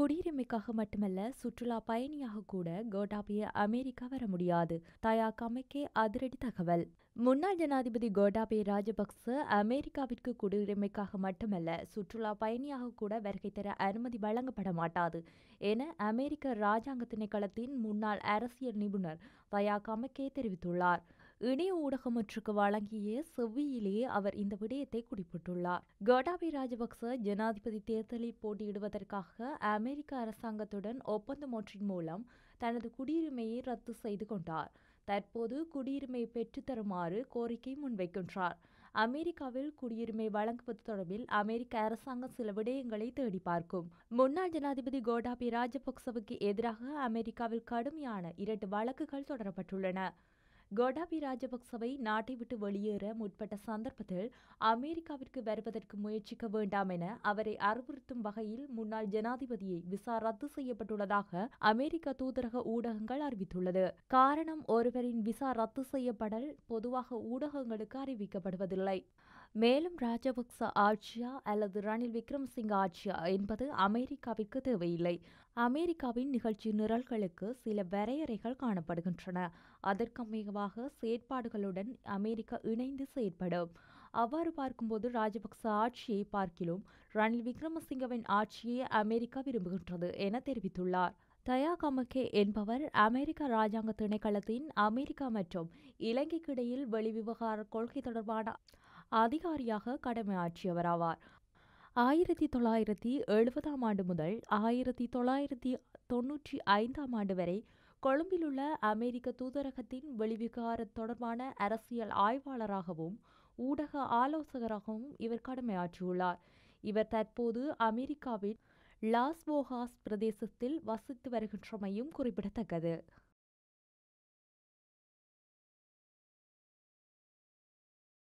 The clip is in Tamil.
குடியுரிமைக்காக மட்டுமல்ல சுற்றுலா பயணியாக கூட கோடாபிய அமெரிக்கா வர முடியாது தயா கமைக்கே அதிரடி தகவல் முன்னாள் ஜனாதிபதி கோடாபே ராஜபக்ச அமெரிக்காவிற்கு குடியுரிமைக்காக மட்டுமல்ல சுற்றுலா பயணியாக கூட வருகை தர அனுமதி வழங்கப்பட மாட்டாது என அமெரிக்க ராஜாங்க திணைக்களத்தின் முன்னாள் அரசியல் நிபுணர் தயா கமக்கே தெரிவித்துள்ளார் இணைய ஊடகம் ஒன்றுக்கு வழங்கிய செவ்வியிலேயே அவர் இந்த விடயத்தை குறிப்பிட்டுள்ளார் கோடாபி ராஜபக்ச ஜனாதிபதி தேர்தலில் போட்டியிடுவதற்காக அமெரிக்க அரசாங்கத்துடன் ஒப்பந்தம் ஒன்றின் மூலம் தனது குடியுரிமையை ரத்து செய்து கொண்டார் தற்போது குடியுரிமை பெற்றுத்தருமாறு கோரிக்கை முன்வைக்கின்றார் அமெரிக்காவில் குடியுரிமை வழங்குவது தொடர்பில் அமெரிக்க அரசாங்கம் சில விடயங்களை தேடி பார்க்கும் முன்னாள் ஜனாதிபதி கோடாபி ராஜபக்சவுக்கு எதிராக அமெரிக்காவில் கடுமையான இரண்டு வழக்குகள் தொடரப்பட்டுள்ளன கோடாபி ராஜபக்சவை நாட்டை விட்டு வெளியேற முற்பட்ட சந்தர்ப்பத்தில் அமெரிக்காவிற்கு வருவதற்கு முயற்சிக்க வேண்டாம் என அவரை அறிவுறுத்தும் வகையில் முன்னாள் ஜனாதிபதியை விசா ரத்து செய்யப்பட்டுள்ளதாக அமெரிக்க தூதரக ஊடகங்கள் அறிவித்துள்ளது காரணம் ஒருவரின் விசா ரத்து செய்யப்படல் பொதுவாக ஊடகங்களுக்கு அறிவிக்கப்படுவதில்லை மேலும் ராஜபக்ச ஆட்சியா அல்லது ரணில் விக்ரம்சிங் ஆட்சியா என்பது அமெரிக்காவிற்கு தேவையில்லை அமெரிக்காவின் நிகழ்ச்சி நிரல்களுக்கு சில வரையறைகள் காணப்படுகின்றன அதற்கு மிகவாக செயற்பாடுகளுடன் அமெரிக்கா இணைந்து செயற்படும் அவ்வாறு பார்க்கும்போது ராஜபக்ச ஆட்சியை பார்க்கிலும் ரணில் விக்ரமசிங்கவின் ஆட்சியை அமெரிக்கா விரும்புகின்றது என தெரிவித்துள்ளார் தயா கமகே என்பவர் அமெரிக்க ராஜாங்க திணைக்களத்தின் அமெரிக்கா மற்றும் இலங்கைக்கிடையில் வெளிவிவகார கொள்கை தொடர்பான அதிகாரியாக கடமையாற்றியவராவார் ஆயிரத்தி தொள்ளாயிரத்தி எழுபதாம் ஆண்டு முதல் ஆயிரத்தி தொள்ளாயிரத்தி தொன்னூற்றி ஐந்தாம் ஆண்டு வரை கொழும்பில் உள்ள அமெரிக்க தூதரகத்தின் வெளிவிகார தொடர்பான அரசியல் ஆய்வாளராகவும் ஊடக ஆலோசகராகவும் இவர் கடமையாற்றியுள்ளார் இவர் தற்போது அமெரிக்காவின் லாஸ்வோகாஸ் பிரதேசத்தில் வசித்து வருகின்றமையும் குறிப்பிடத்தக்கது